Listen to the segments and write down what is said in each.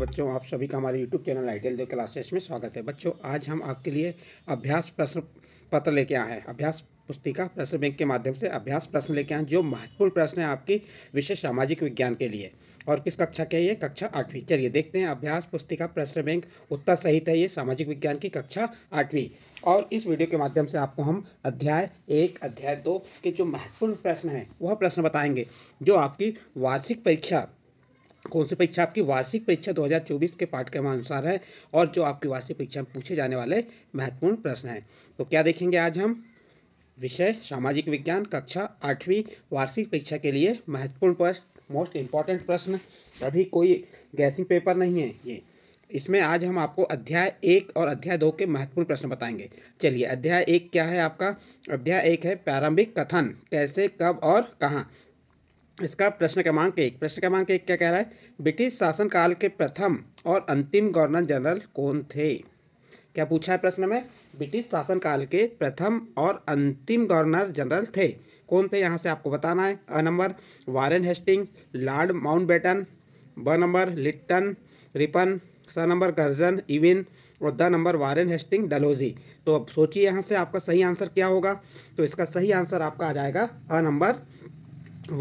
बच्चों आप सभी का हमारे यूट्यूब चैनल आई दो क्लासेस में स्वागत है बच्चों आज हम आपके लिए अभ्यास प्रश्न पत्र लेके आए हैं अभ्यास पुस्तिका प्रश्न बैंक के माध्यम से अभ्यास प्रश्न लेके आए जो महत्वपूर्ण प्रश्न है आपकी विशेष सामाजिक विज्ञान के लिए और किस कक्षा के ये कक्षा आठवीं चलिए देखते हैं अभ्यास पुस्तिका प्रश्न बैंक उत्तर सहित है ये सामाजिक विज्ञान की कक्षा आठवीं और इस वीडियो के माध्यम से आपको हम अध्याय एक अध्याय दो के जो महत्वपूर्ण प्रश्न हैं वह प्रश्न बताएंगे जो आपकी वार्षिक परीक्षा कौन सी परीक्षा आपकी वार्षिक परीक्षा 2024 के पाठ्यक्रम अनुसार है और जो आपकी वार्षिक परीक्षा में पूछे जाने वाले महत्वपूर्ण प्रश्न हैं तो क्या देखेंगे आज हम विषय सामाजिक विज्ञान कक्षा आठवीं वार्षिक परीक्षा के लिए महत्वपूर्ण प्रश्न मोस्ट इम्पॉर्टेंट प्रश्न अभी कोई गैसिंग पेपर नहीं है ये इसमें आज हम आपको अध्याय एक और अध्याय दो के महत्वपूर्ण प्रश्न बताएंगे चलिए अध्याय एक क्या है आपका अध्याय एक है प्रारंभिक कथन कैसे कब और कहाँ इसका प्रश्न क्रमांक एक प्रश्न क्रमांक एक क्या कह रहा है ब्रिटिश शासनकाल के प्रथम और अंतिम गवर्नर जनरल कौन थे क्या पूछा है प्रश्न में ब्रिटिश शासनकाल के प्रथम और अंतिम गवर्नर जनरल थे कौन थे यहाँ से आपको बताना है अ number Warren Hastings Lord Bentinck ब नंबर लिट्टन रिपन स नंबर गर्जन इविन और the number Warren Hastings Dalhousie तो अब सोचिए यहाँ से आपका सही आंसर क्या होगा तो इसका सही आंसर आपका आ जाएगा अ number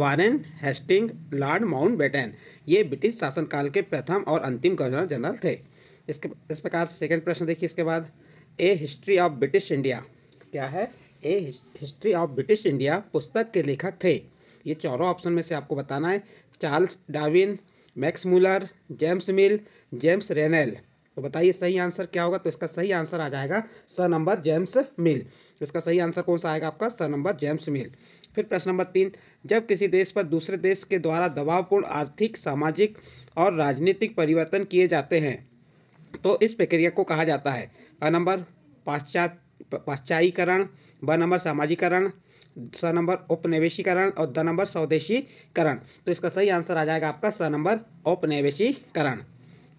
Warren Hastings Lord Bentinck ये ब्रिटिश शासनकाल के प्रथम और अंतिम गवर्नर जनरल थे इसके इस प्रकार सेकंड प्रश्न देखिए इसके बाद a history of British India क्या है a history of British India पुस्तक के लेखक थे ये चारों ऑप्शन में से आपको बताना है Charles Darwin Max Muller James Mill James Rennell तो बताइए सही आंसर क्या होगा तो इसका सही आंसर आ जाएगा स नंबर जेम्स मिल इसका सही आंसर कौन सा आएगा आपका स नंबर जेम्स मिल फिर प्रश्न नंबर तीन जब किसी देश पर दूसरे देश के द्वारा दबावपूर्ण आर्थिक सामाजिक और राजनीतिक परिवर्तन किए जाते हैं तो इस प्रक्रिया को कहा जाता है अ नंबर पाश्चात पाश्चायीकरण ब नंबर सामाजिकरण स नंबर उपनिवेशीकरण और द नंबर स्वदेशीकरण तो इसका सही आंसर आ जाएगा आपका स नंबर उपनिवेशीकरण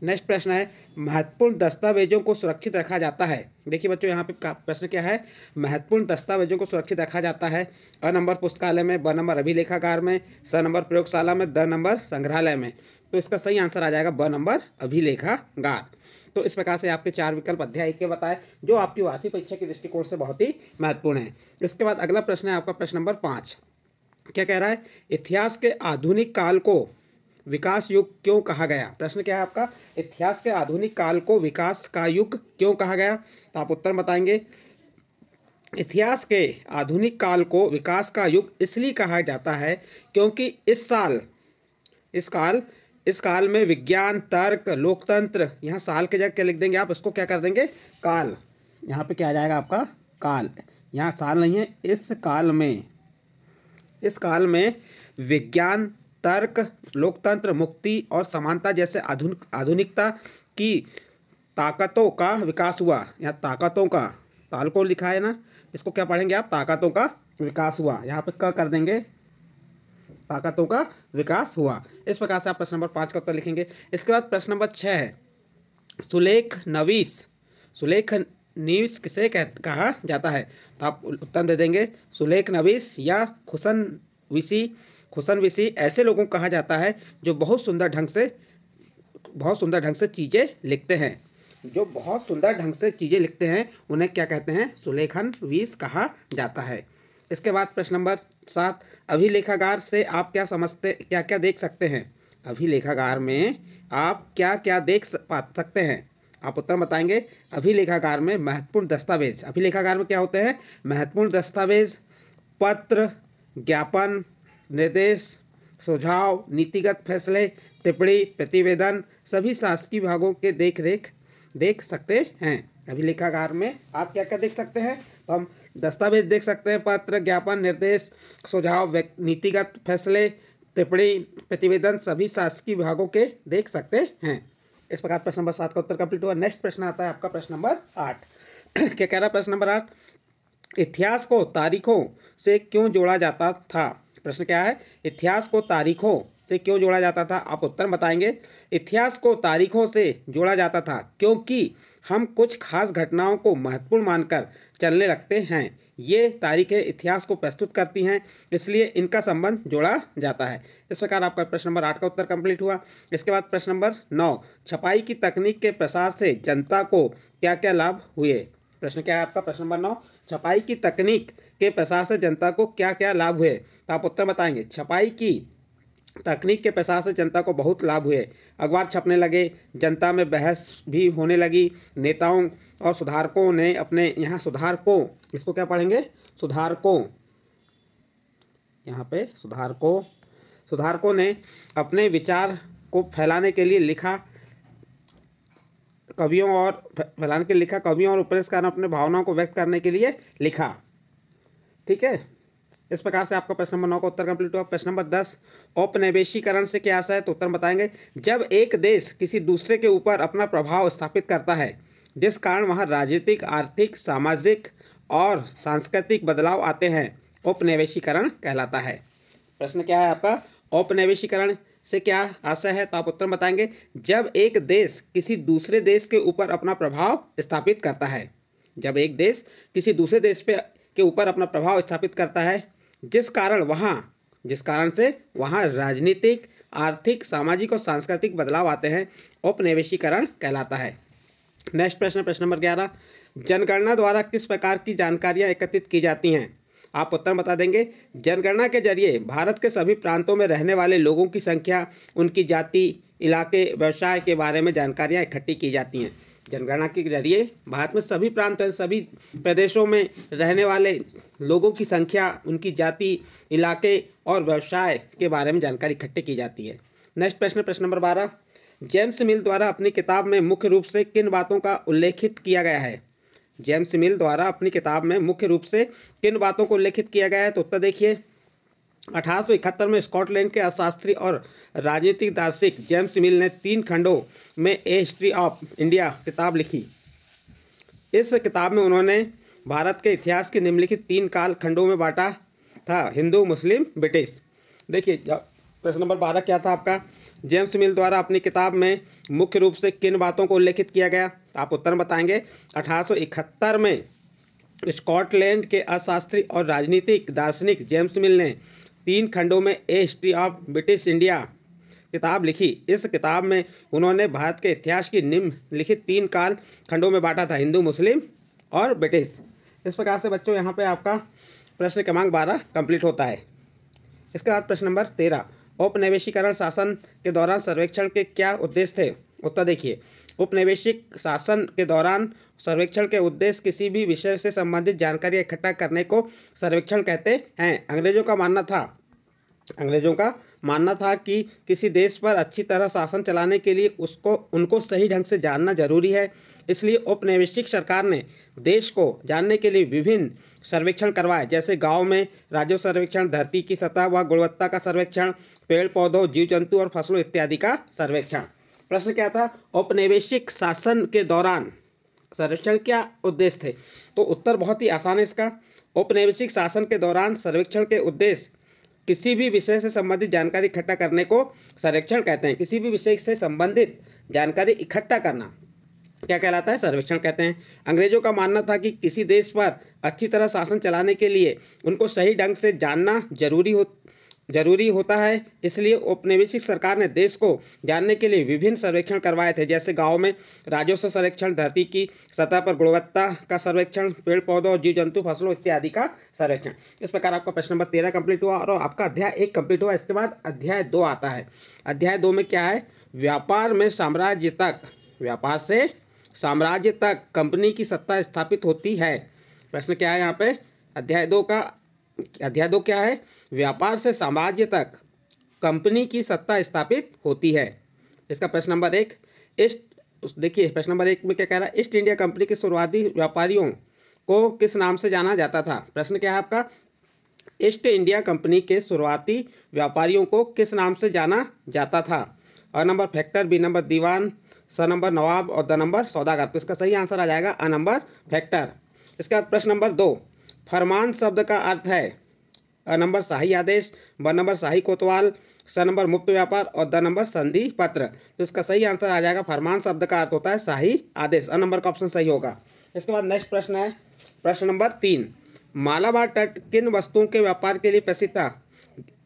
नेक्स्ट प्रश्न है महत्वपूर्ण दस्तावेजों को सुरक्षित रखा जाता है देखिए बच्चों यहाँ पे प्रश्न क्या है महत्वपूर्ण दस्तावेजों को सुरक्षित रखा जाता है अ नंबर पुस्तकालय में ब नंबर अभिलेखागार में स नंबर प्रयोगशाला में द नंबर संग्रहालय में तो इसका सही आंसर आ जाएगा ब नंबर अभिलेखागार तो इस प्रकार से आपके चार विकल्प अध्याय के बताए जो आपकी वार्षिक परीक्षा के दृष्टिकोण से बहुत ही महत्वपूर्ण है इसके बाद अगला प्रश्न है आपका प्रश्न नंबर पाँच क्या कह रहा है इतिहास के आधुनिक काल को विकास युग क्यों कहा गया प्रश्न क्या है आपका इतिहास के आधुनिक काल को विकास का युग क्यों कहा गया तो आप उत्तर बताएंगे इतिहास के आधुनिक काल को विकास का युग इसलिए कहा जाता है क्योंकि इस साल इस काल इस काल में विज्ञान तर्क लोकतंत्र यहाँ साल के जगह क्या लिख देंगे आप इसको क्या कर देंगे काल यहाँ पे क्या आ जाएगा आपका काल यहाँ साल नहीं है इस काल में इस काल में विज्ञान तर्क लोकतंत्र मुक्ति और समानता जैसे आधुनिक आधुनिकता की ताकतों का विकास हुआ यहाँ ताकतों का ताल को लिखा है ना इसको क्या पढ़ेंगे आप ताकतों का विकास हुआ यहाँ पे क्या कर देंगे ताकतों का विकास हुआ इस प्रकार से आप प्रश्न नंबर पाँच का उत्तर लिखेंगे इसके बाद प्रश्न नंबर छः है सुलेख नवीस सुलेख नीस किसे कह कहा जाता है तो आप उत्तर दे देंगे सुलेख नवीस या खुशन विसी खुशन विसी ऐसे लोगों को कहा जाता है जो बहुत सुंदर ढंग से बहुत सुंदर ढंग से चीज़ें लिखते हैं जो बहुत सुंदर ढंग से चीज़ें लिखते हैं उन्हें क्या कहते हैं सुलेखन वीस कहा जाता है इसके बाद प्रश्न नंबर सात अभिलेखागार से आप क्या समझते क्या क्या देख सकते हैं अभिलेखागार में आप क्या क्या देख सकते हैं आप उत्तर बताएंगे अभिलेखागार में महत्वपूर्ण दस्तावेज अभिलेखागार में क्या होते हैं महत्वपूर्ण दस्तावेज पत्र ज्ञापन निर्देश सुझाव नीतिगत फैसले टिप्पणी प्रतिवेदन सभी शासकीय विभागों के देख रेख देख सकते हैं अभिलेखागार में आप क्या क्या देख सकते हैं तो हम दस्तावेज देख सकते हैं पत्र ज्ञापन निर्देश सुझाव नीतिगत फैसले टिप्पणी प्रतिवेदन सभी शासकीय विभागों के देख सकते हैं इस प्रकार प्रश्न नंबर सात का उत्तर कंप्लीट हुआ नेक्स्ट प्रश्न आता है आपका प्रश्न नंबर आठ क्या कह रहा है प्रश्न नंबर आठ इतिहास को तारीखों से क्यों जोड़ा जाता था प्रश्न क्या है इतिहास को तारीखों से क्यों जोड़ा जाता था आप उत्तर बताएंगे इतिहास को तारीखों से जोड़ा जाता था क्योंकि हम कुछ खास घटनाओं को महत्वपूर्ण मानकर चलने लगते हैं ये तारीखें इतिहास को प्रस्तुत करती हैं इसलिए इनका संबंध जोड़ा जाता है इस प्रकार आपका प्रश्न नंबर आठ का उत्तर कंप्लीट हुआ इसके बाद प्रश्न नंबर नौ छपाई की तकनीक के प्रसार से जनता को क्या क्या लाभ हुए प्रश्न क्या है आपका प्रश्न नंबर नौ छपाई की तकनीक के प्रसार से जनता को क्या क्या लाभ हुए तो आप उत्तर बताएंगे छपाई की तकनीक के प्रसार से जनता को बहुत लाभ हुए अखबार छपने लगे जनता में बहस भी होने लगी नेताओं और सुधारकों ने अपने यहाँ सुधारकों इसको क्या पढ़ेंगे सुधारकों यहाँ पे सुधारकों सुधारकों ने अपने विचार को फैलाने के लिए लिखा कवियों और फैलाने के लिखा कवियों और उपन्यासकारों अपने भावनाओं को व्यक्त करने के लिए लिखा ठीक है इस प्रकार से आपका प्रश्न नंबर नौ का उत्तर कंप्लीट हुआ प्रश्न नंबर दस औपनिवेशीकरण से क्या आशा है तो उत्तर बताएंगे जब एक देश किसी दूसरे के ऊपर अपना प्रभाव स्थापित करता है जिस कारण वहाँ राजनीतिक आर्थिक सामाजिक और सांस्कृतिक बदलाव आते हैं औपनिवेशीकरण कहलाता है प्रश्न क्या है आपका औपनिवेशीकरण से क्या आशा है तो आप उत्तर बताएंगे जब एक देश किसी दूसरे देश के ऊपर अपना प्रभाव स्थापित करता है जब एक देश किसी दूसरे देश पे के ऊपर अपना प्रभाव स्थापित करता है जिस कारण वहाँ जिस कारण से वहाँ राजनीतिक आर्थिक सामाजिक और सांस्कृतिक बदलाव आते हैं उपनिवेशीकरण कहलाता है नेक्स्ट प्रश्न प्रश्न नंबर ग्यारह जनगणना द्वारा किस प्रकार की जानकारियाँ एकत्रित की जाती हैं आप उत्तर बता देंगे जनगणना के जरिए भारत के सभी प्रांतों में रहने वाले लोगों की संख्या उनकी जाति इलाके व्यवसाय के बारे में जानकारियाँ इकट्ठी की जाती हैं जनगणना के जरिए भारत में सभी प्रांत सभी प्रदेशों में रहने वाले लोगों की संख्या उनकी जाति इलाके और व्यवसाय के बारे में जानकारी इकट्ठे की जाती है नेक्स्ट प्रश्न प्रश्न नंबर बारह जेम्स मिल द्वारा अपनी किताब में मुख्य रूप से किन बातों का उल्लेखित किया गया है जेम्स मिल द्वारा अपनी किताब में मुख्य रूप से किन बातों को उल्लेखित किया गया है तो उत्तर देखिए 1871 में स्कॉटलैंड के अर्थशास्त्री और राजनीतिक दार्शनिक जेम्स मिल ने तीन खंडों में ए हिस्ट्री ऑफ इंडिया किताब लिखी इस किताब में उन्होंने भारत के इतिहास के निम्नलिखित तीन काल खंडों में बांटा था हिंदू मुस्लिम ब्रिटिश देखिए प्रश्न नंबर बारह क्या था आपका जेम्स मिल द्वारा अपनी किताब में मुख्य रूप से किन बातों को उल्लेखित किया गया आप उत्तर बताएंगे अठारह में स्कॉटलैंड के अर्थशास्त्री और राजनीतिक दार्शनिक जेम्स मिल ने तीन खंडों में a history of British India किताब लिखी इस किताब में उन्होंने भारत के इतिहास की निम्नलिखित तीन काल खंडों में बांटा था हिंदू मुस्लिम और ब्रिटिश इस प्रकार से बच्चों यहाँ पे आपका प्रश्न क्रमांक बारह कंप्लीट होता है इसके बाद प्रश्न नंबर तेरह उपनिवेशीकरण शासन के दौरान सर्वेक्षण के क्या उद्देश्य थे उत्तर देखिए उपनिवेशिक शासन के दौरान सर्वेक्षण के उद्देश्य किसी भी विषय से संबंधित जानकारी इकट्ठा करने को सर्वेक्षण कहते हैं अंग्रेजों का मानना था अंग्रेजों का मानना था कि किसी देश पर अच्छी तरह शासन चलाने के लिए उसको उनको सही ढंग से जानना जरूरी है इसलिए औपनिवेशिक सरकार ने देश को जानने के लिए विभिन्न सर्वेक्षण करवाए जैसे गांव में राज्य सर्वेक्षण धरती की सतह व गुणवत्ता का सर्वेक्षण पेड़ पौधों जीव जंतु और फसलों इत्यादि का सर्वेक्षण प्रश्न क्या था औपनिवेशिक शासन के दौरान सर्वेक्षण क्या उद्देश्य थे तो उत्तर बहुत ही आसान है इसका औपनिवेशिक शासन के दौरान सर्वेक्षण के उद्देश्य किसी भी विषय से संबंधित जानकारी इकट्ठा करने को सर्वेक्षण कहते हैं किसी भी विषय से संबंधित जानकारी इकट्ठा करना क्या कहलाता है सर्वेक्षण कहते हैं अंग्रेजों का मानना था कि किसी देश पर अच्छी तरह शासन चलाने के लिए उनको सही ढंग से जानना जरूरी हो जरूरी होता है इसलिए औपनिवेशिक सरकार ने देश को जानने के लिए विभिन्न सर्वेक्षण करवाए थे जैसे गाँव में राजस्व सर्वेक्षण धरती की सतह पर गुणवत्ता का सर्वेक्षण पेड़ पौधों और जीव जंतु फसलों इत्यादि का सर्वेक्षण इस प्रकार आपका प्रश्न नंबर तेरह कंप्लीट हुआ और आपका अध्याय एक कंप्लीट हुआ इसके बाद अध्याय दो आता है अध्याय दो में क्या है व्यापार में साम्राज्य तक व्यापार से साम्राज्य तक कंपनी की सत्ता स्थापित होती है प्रश्न क्या है यहाँ पे अध्याय दो का अध्याय दो क्या है व्यापार से साम्राज्य तक कंपनी की सत्ता स्थापित होती है इसका प्रश्न नंबर एक ईस्ट देखिए प्रश्न नंबर एक में क्या कह रहा है ईस्ट इंडिया कंपनी के शुरुआती व्यापारियों को किस नाम से जाना जाता था प्रश्न क्या है आपका ईस्ट इंडिया कंपनी के शुरुआती व्यापारियों को किस नाम से जाना जाता था A number factor B number दीवान स नंबर नवाब और द नंबर सौदागर तो इसका सही आंसर आ जाएगा अ नंबर फैक्टर इसके बाद प्रश्न नंबर दो फरमान शब्द का अर्थ है अ नंबर शाही आदेश ब नंबर शाही कोतवाल स नंबर मुक्त व्यापार और द नंबर संधि पत्र तो इसका सही आंसर आ जाएगा फरमान शब्द का अर्थ होता है शाही आदेश अ नंबर का ऑप्शन सही होगा इसके बाद नेक्स्ट प्रश्न है प्रश्न नंबर तीन मालाबार तट किन वस्तुओं के व्यापार के लिए प्रसिद्ध था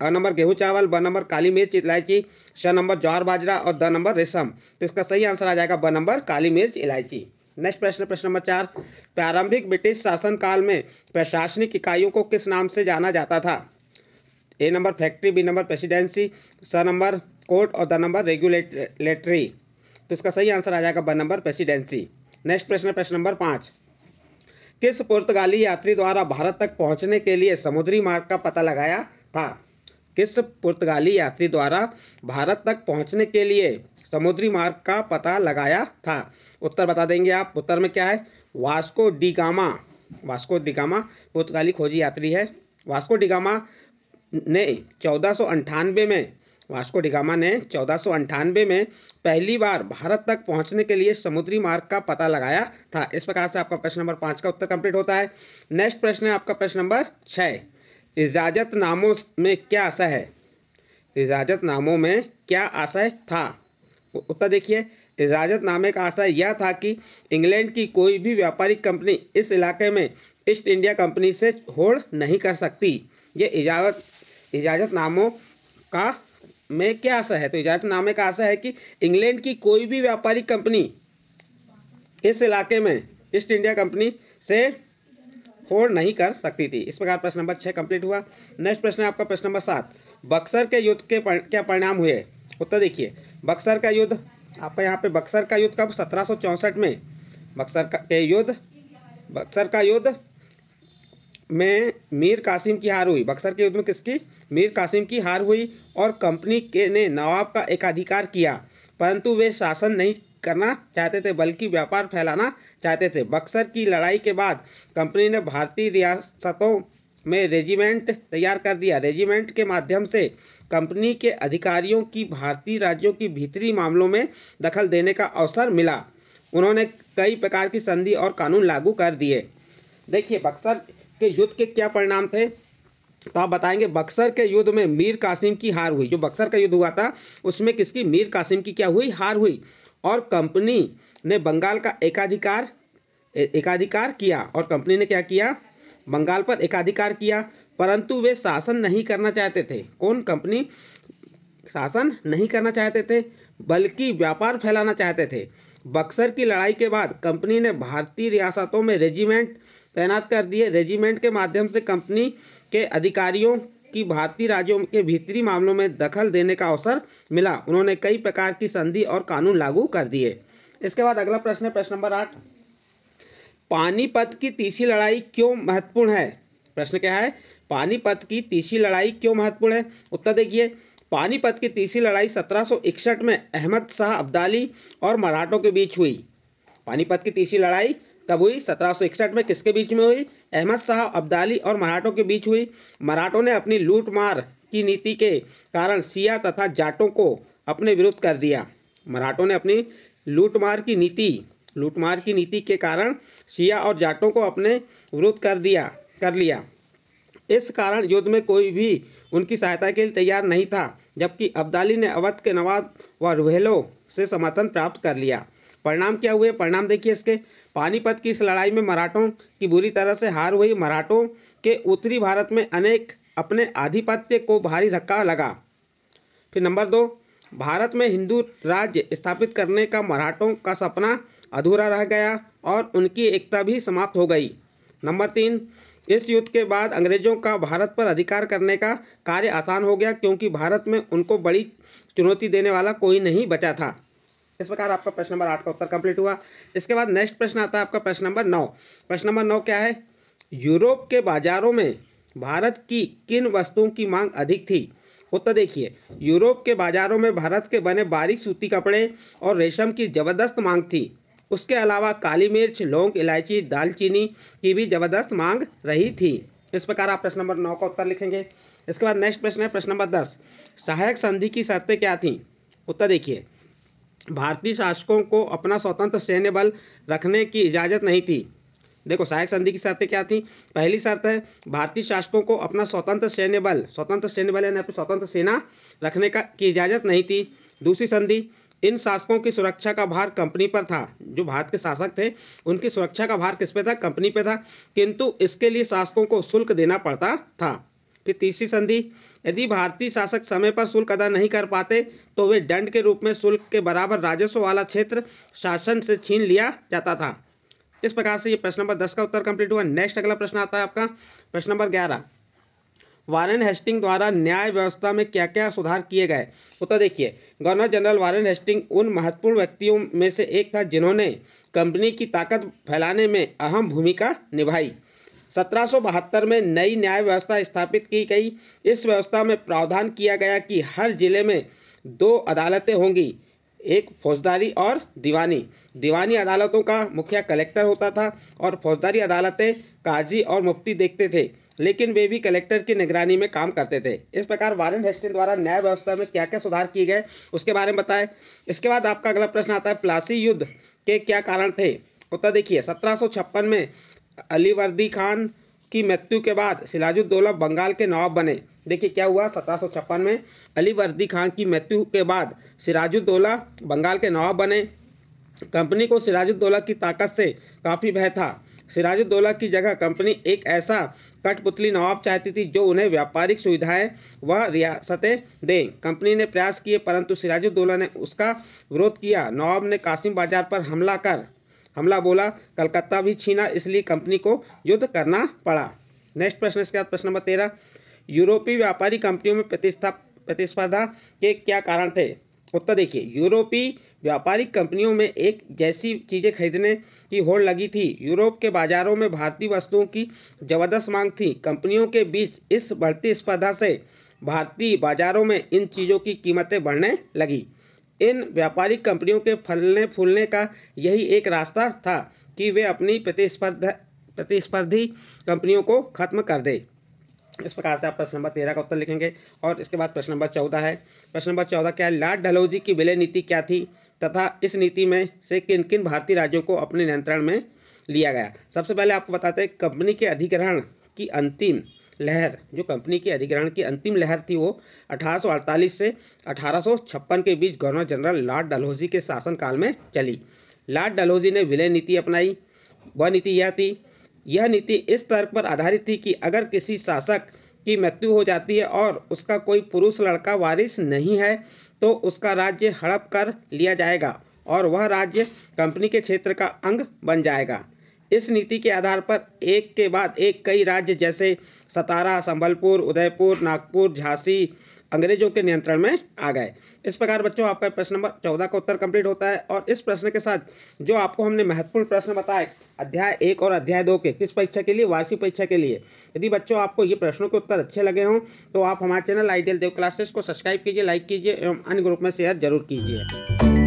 अ नंबर गेहूं चावल ब नंबर काली मिर्च इलायची स नंबर ज्वार बाजरा और द नंबर रेशम तो इसका सही आंसर आ जाएगा ब नंबर काली मिर्च इलायची नेक्स्ट प्रश्न प्रश्न नंबर चार प्रारंभिक ब्रिटिश शासनकाल में प्रशासनिक इकाइयों को किस नाम से जाना जाता था A number factory B number presidency C number court और द नंबर रेगुलेटरी तो इसका सही आंसर आ जाएगा ब नंबर प्रेसिडेंसी नेक्स्ट प्रश्न प्रश्न नंबर पाँच किस पुर्तगाली यात्री द्वारा भारत तक पहुंचने के लिए समुद्री मार्ग का पता लगाया था किस पुर्तगाली यात्री द्वारा भारत तक पहुंचने के लिए समुद्री मार्ग का पता लगाया था उत्तर बता देंगे आप उत्तर में क्या है वास्को डिगामा वास्को डिगामा पुर्तगाली खोजी यात्री है वास्को डिगामा ने चौदह में वास्को डिगामा ने चौदह में पहली बार भारत तक पहुंचने के लिए समुद्री मार्ग का पता लगाया था इस प्रकार से आपका प्रश्न नंबर पाँच का उत्तर कंप्लीट होता है नेक्स्ट प्रश्न है आपका प्रश्न नंबर छः नामों में क्या आशा है नामों में क्या आशय था उत्तर देखिए इजाज़तनामे का आशा यह था कि इंग्लैंड की कोई भी व्यापारिक कंपनी इस इलाके में ईस्ट इंडिया कंपनी से होड़ नहीं कर सकती ये इजाजत इजाज़तनामों का में क्या आशा है तो इजाज़तनामे का आशा है कि इंग्लैंड की कोई भी व्यापारिक कंपनी इस इलाके में ईस्ट इंडिया कंपनी से होड़ नहीं कर सकती थी इस प्रकार प्रश्न नंबर छः कंप्लीट हुआ नेक्स्ट प्रश्न है आपका प्रश्न नंबर सात बक्सर के युद्ध के पर, क्या परिणाम हुए उत्तर देखिए बक्सर का युद्ध आपका यहाँ पे बक्सर का युद्ध कब सत्रह में बक्सर का के युद्ध बक्सर का युद्ध में मीर कासिम की हार हुई बक्सर के युद्ध में किसकी मीर कासिम की हार हुई और कंपनी के ने नवाब का एकाधिकार किया परंतु वे शासन नहीं करना चाहते थे बल्कि व्यापार फैलाना चाहते थे बक्सर की लड़ाई के बाद कंपनी ने भारतीय रियासतों में रेजिमेंट तैयार कर दिया रेजिमेंट के माध्यम से कंपनी के अधिकारियों की भारतीय राज्यों की भीतरी मामलों में दखल देने का अवसर मिला उन्होंने कई प्रकार की संधि और कानून लागू कर दिए देखिए बक्सर के युद्ध के क्या परिणाम थे तो आप बताएंगे बक्सर के युद्ध में मीर कासिम की हार हुई जो बक्सर का युद्ध हुआ था उसमें किसकी मीर कासिम की क्या हुई हार हुई और कंपनी ने बंगाल का एकाधिकार एकाधिकार किया और कंपनी ने क्या किया बंगाल पर एकाधिकार किया परंतु वे शासन नहीं करना चाहते थे कौन कंपनी शासन नहीं करना चाहते थे बल्कि व्यापार फैलाना चाहते थे बक्सर की लड़ाई के बाद कंपनी ने भारतीय रियासतों में रेजिमेंट तैनात कर दिए रेजिमेंट के माध्यम से कंपनी के अधिकारियों की भारतीय राज्यों के भीतरी मामलों में दखल देने का अवसर मिला उन्होंने कई प्रकार की संधि और कानून लागू कर दिए इसके बाद अगला प्रश्न है प्रश्न नंबर आठ पानीपत की तीसरी लड़ाई क्यों महत्वपूर्ण है प्रश्न क्या है पानीपत की तीसरी लड़ाई क्यों महत्वपूर्ण है उत्तर देखिए पानीपत की तीसरी लड़ाई 1761 में अहमद शाह अब्दाली और मराठों के बीच हुई पानीपत की तीसरी लड़ाई कब हुई 1761 में किसके बीच में हुई अहमद शाह अब्दाली और मराठों के बीच हुई मराठों ने अपनी लूटमार की नीति के कारण सिया तथा जाटों को अपने विरुद्ध कर दिया मराठों ने अपनी लूटमार की नीति लूटमार की नीति के कारण शिया और जाटों को अपने विरुद्ध कर दिया कर लिया इस कारण युद्ध में कोई भी उनकी सहायता के लिए तैयार नहीं था जबकि अब्दाली ने अवध के नवाब व रुहेलो से समर्थन प्राप्त कर लिया परिणाम क्या हुए परिणाम देखिए इसके पानीपत की इस लड़ाई में मराठों की बुरी तरह से हार हुई मराठों के उत्तरी भारत में अनेक अपने आधिपत्य को भारी धक्का लगा फिर नंबर दो भारत में हिंदू राज्य स्थापित करने का मराठों का सपना अधूरा रह गया और उनकी एकता भी समाप्त हो गई नंबर तीन इस युद्ध के बाद अंग्रेजों का भारत पर अधिकार करने का कार्य आसान हो गया क्योंकि भारत में उनको बड़ी चुनौती देने वाला कोई नहीं बचा था इस प्रकार आपका प्रश्न नंबर आठ का उत्तर कंप्लीट हुआ इसके बाद नेक्स्ट प्रश्न आता है आपका प्रश्न नंबर नौ प्रश्न नंबर नौ क्या है यूरोप के बाजारों में भारत की किन वस्तुओं की मांग अधिक थी उत्तर देखिए यूरोप के बाजारों में भारत के बने बारीक सूती कपड़े और रेशम की ज़बरदस्त मांग थी उसके अलावा काली मिर्च लौंग इलायची दालचीनी की भी ज़बरदस्त मांग रही थी इस प्रकार आप प्रश्न नंबर नौ का उत्तर लिखेंगे इसके बाद नेक्स्ट प्रश्न है प्रश्न नंबर दस सहायक संधि की शर्तें क्या थीं उत्तर देखिए भारतीय शासकों को अपना स्वतंत्र सैन्य बल रखने की इजाज़त नहीं थी देखो सहायक संधि की शर्तें क्या थी पहली शर्त है भारतीय शासकों को अपना स्वतंत्र सैन्य बल स्वतंत्र सैन्य बल यानी अपनी स्वतंत्र सेना रखने का की इजाज़त नहीं थी दूसरी संधि इन शासकों की सुरक्षा का भार कंपनी पर था जो भारत के शासक थे उनकी सुरक्षा का भार किस पे था कंपनी पे था किंतु इसके लिए शासकों को शुल्क देना पड़ता था फिर तीसरी संधि यदि भारतीय शासक समय पर शुल्क अदा नहीं कर पाते तो वे दंड के रूप में शुल्क के बराबर राजस्व वाला क्षेत्र शासन से छीन लिया जाता था इस प्रकार से ये प्रश्न नंबर दस का उत्तर कंप्लीट हुआ नेक्स्ट अगला प्रश्न आता है आपका प्रश्न नंबर ग्यारह वारन हेस्टिंग द्वारा न्याय व्यवस्था में क्या क्या सुधार किए गए उत्तर देखिए गवर्नर जनरल वारन हेस्टिंग उन महत्वपूर्ण व्यक्तियों में से एक था जिन्होंने कंपनी की ताकत फैलाने में अहम भूमिका निभाई सत्रह में नई न्याय व्यवस्था स्थापित की गई इस व्यवस्था में प्रावधान किया गया कि हर जिले में दो अदालतें होंगी एक फौजदारी और दीवानी दीवानी अदालतों का मुखिया कलेक्टर होता था और फौजदारी अदालतें काजी और मुफ्ती देखते थे लेकिन वे भी कलेक्टर की निगरानी में काम करते थे इस प्रकार वारन हेस्टिन द्वारा न्याय व्यवस्था में क्या क्या सुधार किए गए उसके बारे में बताएं इसके बाद आपका अगला प्रश्न आता है प्लासी युद्ध के क्या कारण थे उत्तर देखिए सत्रह में अलीवर्दी खान की मृत्यु के बाद सिराजुद्दौला बंगाल के नवाब बने देखिए क्या हुआ सत्रह में अली वर्दी खान की मृत्यु के बाद सिराजुद्दौला बंगाल के नवाब बने कंपनी को सिराजुद्दौला की ताकत से काफ़ी भय था सिराजुद्दौला की जगह कंपनी एक ऐसा कठपुतली नवाब चाहती थी जो उन्हें व्यापारिक सुविधाएं व रियासतें दें कंपनी ने प्रयास किए परंतु सिराजुद्दौला ने उसका विरोध किया नवाब ने कासिम बाजार पर हमला कर हमला बोला कलकत्ता भी छीना इसलिए कंपनी को युद्ध करना पड़ा नेक्स्ट प्रश्न इसके बाद प्रश्न नंबर तेरह यूरोपीय व्यापारी कंपनियों में प्रतिस्था प्रतिस्पर्धा के क्या कारण थे उत्तर देखिए यूरोपीय व्यापारिक कंपनियों में एक जैसी चीज़ें खरीदने की होड़ लगी थी यूरोप के बाज़ारों में भारतीय वस्तुओं की ज़बरदस्त मांग थी कंपनियों के बीच इस बढ़ती स्पर्धा से भारतीय बाज़ारों में इन चीज़ों की कीमतें बढ़ने लगी इन व्यापारिक कंपनियों के फलने फूलने का यही एक रास्ता था कि वे अपनी प्रतिस्पर्धा प्रतिस्पर्धी कंपनियों को खत्म कर दें इस प्रकार से आप प्रश्न नंबर तेरह का उत्तर लिखेंगे और इसके बाद प्रश्न नंबर चौदह है प्रश्न नंबर चौदह क्या है लॉर्ड डलहौजी की विलय नीति क्या थी तथा इस नीति में से किन किन भारतीय राज्यों को अपने नियंत्रण में लिया गया सबसे पहले आपको बताते हैं कंपनी के अधिग्रहण की अंतिम लहर जो कंपनी के अधिग्रहण की अंतिम लहर थी वो 1848 से 1856 के बीच गवर्नर जनरल लॉर्ड डलहौजी के शासनकाल में चली लॉर्ड डलहौजी ने विलय नीति अपनाई वह नीति यह थी यह नीति इस तर्क पर आधारित थी कि अगर किसी शासक की मृत्यु हो जाती है और उसका कोई पुरुष लड़का वारिस नहीं है तो उसका राज्य हड़प कर लिया जाएगा और वह राज्य कंपनी के क्षेत्र का अंग बन जाएगा इस नीति के आधार पर एक के बाद एक कई राज्य जैसे सतारा संबलपुर उदयपुर नागपुर झांसी अंग्रेजों के नियंत्रण में आ गए इस प्रकार बच्चों आपका प्रश्न नंबर चौदह का उत्तर कंप्लीट होता है और इस प्रश्न के साथ जो आपको हमने महत्वपूर्ण प्रश्न बताए अध्याय एक और अध्याय दो के किस परीक्षा के लिए वार्षिक परीक्षा के लिए यदि बच्चों आपको ये प्रश्नों के उत्तर अच्छे लगे हों तो आप हमारे चैनल आइडियल देव क्लासेस को सब्सक्राइब कीजिए लाइक कीजिए एवं अन्य ग्रुप में शेयर जरूर कीजिए